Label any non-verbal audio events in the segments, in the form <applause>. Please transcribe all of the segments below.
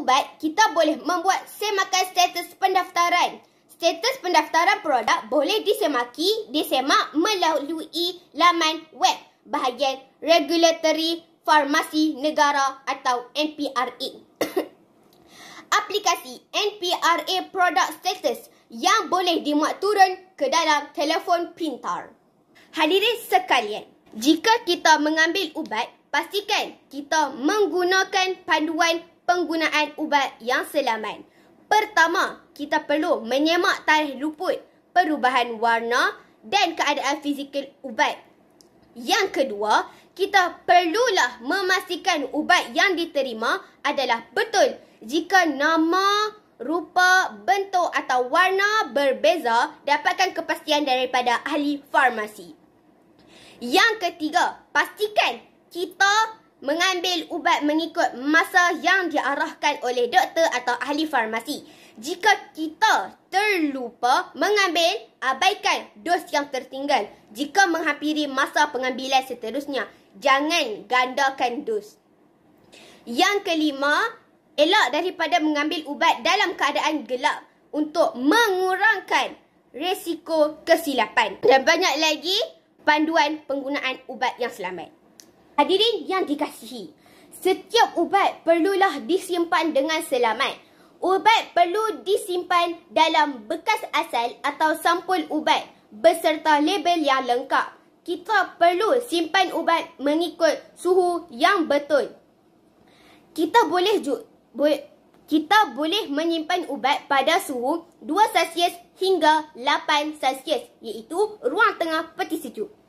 ubat, kita boleh membuat semakan status pendaftaran. Status pendaftaran produk boleh disemaki, disemak melalui laman web bahagian Regulatory Farmasi Negara atau NPRA. <coughs> Aplikasi NPRA Product Status yang boleh dimuat turun ke dalam telefon pintar. Hadirin sekalian, jika kita mengambil ubat, pastikan kita menggunakan panduan penggunaan ubat yang selamat. Pertama, kita perlu menyemak tarikh luput, perubahan warna dan keadaan fizikal ubat. Yang kedua, kita perlulah memastikan ubat yang diterima adalah betul. Jika nama, rupa, bentuk atau warna berbeza, dapatkan kepastian daripada ahli farmasi. Yang ketiga, pastikan kita mengambil ubat mengikut masa yang diarahkan oleh doktor atau ahli farmasi. Jika kita terlupa mengambil, abaikan dos yang tertinggal jika menghampiri masa pengambilan seterusnya. Jangan gandakan dos. Yang kelima, elak daripada mengambil ubat dalam keadaan gelap untuk mengurangkan resiko kesilapan. Dan banyak lagi panduan penggunaan ubat yang selamat. Hadirin yang dikasihi, setiap ubat perlulah disimpan dengan selamat. Ubat perlu disimpan dalam bekas asal atau sampul ubat beserta label yang lengkap. Kita perlu simpan ubat mengikut suhu yang betul. Kita boleh ju- bo- kita boleh menyimpan ubat pada suhu 2 celsius hingga 8 celsius iaitu ruang tengah peti sejuk.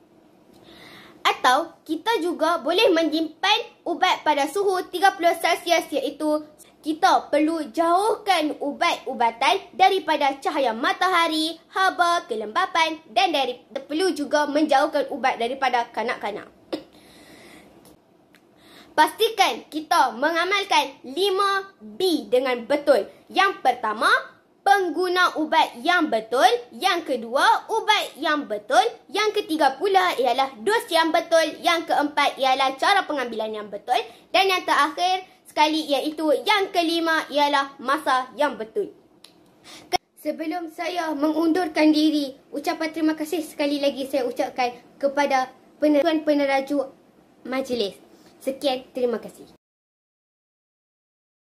Atau kita juga boleh menyimpan ubat pada suhu 30 Celsius iaitu kita perlu jauhkan ubat-ubatan daripada cahaya matahari, haba, kelembapan dan dari, perlu juga menjauhkan ubat daripada kanak-kanak. <clears throat> Pastikan kita mengamalkan 5B dengan betul. Yang pertama, pengguna ubat yang betul. Yang kedua, ubat yang betul. Yang ketiga pula ialah dos yang betul. Yang keempat ialah cara pengambilan yang betul. Dan yang terakhir sekali iaitu yang kelima ialah masa yang betul. Sebelum saya mengundurkan diri, ucapan terima kasih sekali lagi saya ucapkan kepada Peneraju Majlis. Sekian, terima kasih.